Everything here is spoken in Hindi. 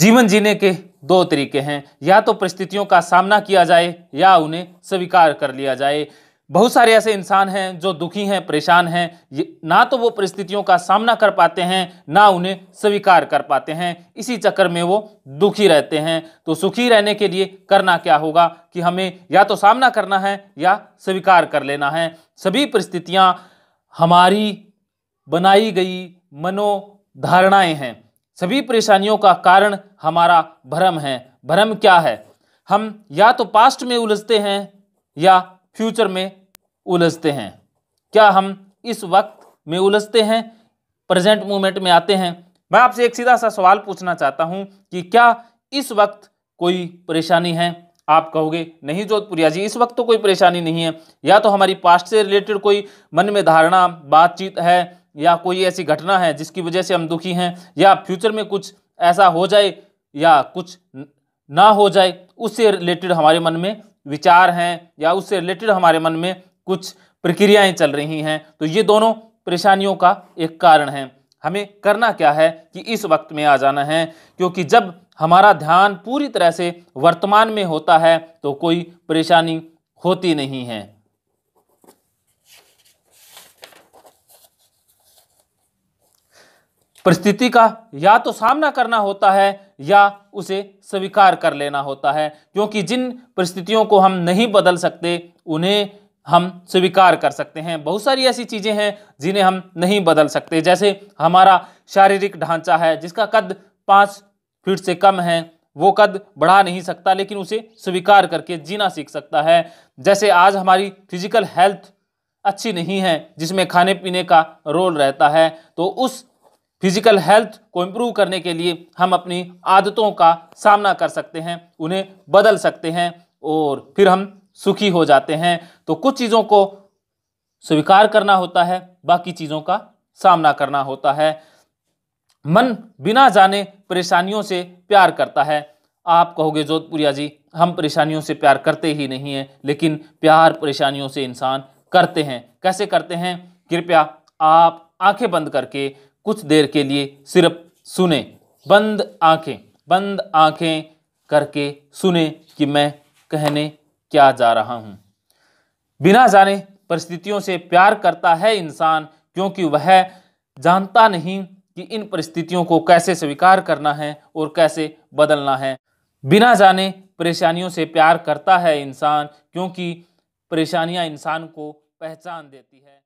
जीवन जीने के दो तरीके हैं या तो परिस्थितियों का सामना किया जाए या उन्हें स्वीकार कर लिया जाए बहुत सारे ऐसे इंसान हैं जो दुखी हैं परेशान हैं ना तो वो परिस्थितियों का सामना कर पाते हैं ना उन्हें स्वीकार कर पाते हैं इसी चक्कर में वो दुखी रहते हैं तो सुखी रहने के लिए करना क्या होगा कि हमें या तो सामना करना है या स्वीकार कर लेना है सभी परिस्थितियाँ हमारी बनाई गई मनोधारणाएँ हैं सभी परेशानियों का कारण हमारा भ्रम है भ्रम क्या है हम या तो पास्ट में उलझते हैं या फ्यूचर में उलझते हैं क्या हम इस वक्त में उलझते हैं प्रेजेंट मूवमेंट में आते हैं मैं आपसे एक सीधा सा सवाल पूछना चाहता हूं कि क्या इस वक्त कोई परेशानी है आप कहोगे नहीं जोधपुरिया जी इस वक्त तो कोई परेशानी नहीं है या तो हमारी पास्ट से रिलेटेड कोई मन में धारणा बातचीत है या कोई ऐसी घटना है जिसकी वजह से हम दुखी हैं या फ्यूचर में कुछ ऐसा हो जाए या कुछ ना हो जाए उससे रिलेटेड हमारे मन में विचार हैं या उससे रिलेटेड हमारे मन में कुछ प्रक्रियाएं चल रही हैं तो ये दोनों परेशानियों का एक कारण है हमें करना क्या है कि इस वक्त में आ जाना है क्योंकि जब हमारा ध्यान पूरी तरह से वर्तमान में होता है तो कोई परेशानी होती नहीं है परिस्थिति का या तो सामना करना होता है या उसे स्वीकार कर लेना होता है क्योंकि जिन परिस्थितियों को हम नहीं बदल सकते उन्हें हम स्वीकार कर सकते हैं बहुत सारी ऐसी चीज़ें हैं जिन्हें हम नहीं बदल सकते जैसे हमारा शारीरिक ढांचा है जिसका कद पाँच फीट से कम है वो कद बढ़ा नहीं सकता लेकिन उसे स्वीकार करके जीना सीख सकता है जैसे आज हमारी फिजिकल हेल्थ अच्छी नहीं है जिसमें खाने पीने का रोल रहता है तो उस फिजिकल हेल्थ को इम्प्रूव करने के लिए हम अपनी आदतों का सामना कर सकते हैं उन्हें बदल सकते हैं और फिर हम सुखी हो जाते हैं तो कुछ चीज़ों को स्वीकार करना होता है बाकी चीज़ों का सामना करना होता है मन बिना जाने परेशानियों से प्यार करता है आप कहोगे जोधपुरिया जी हम परेशानियों से प्यार करते ही नहीं हैं लेकिन प्यार परेशानियों से इंसान करते हैं कैसे करते हैं कृपया आप आंखें बंद करके कुछ देर के लिए सिर्फ सुने बंद आंखें बंद आंखें करके सुने कि मैं कहने क्या जा रहा हूँ बिना जाने परिस्थितियों से प्यार करता है इंसान क्योंकि वह जानता नहीं कि इन परिस्थितियों को कैसे स्वीकार करना है और कैसे बदलना है बिना जाने परेशानियों से प्यार करता है इंसान क्योंकि परेशानियां इंसान को पहचान देती है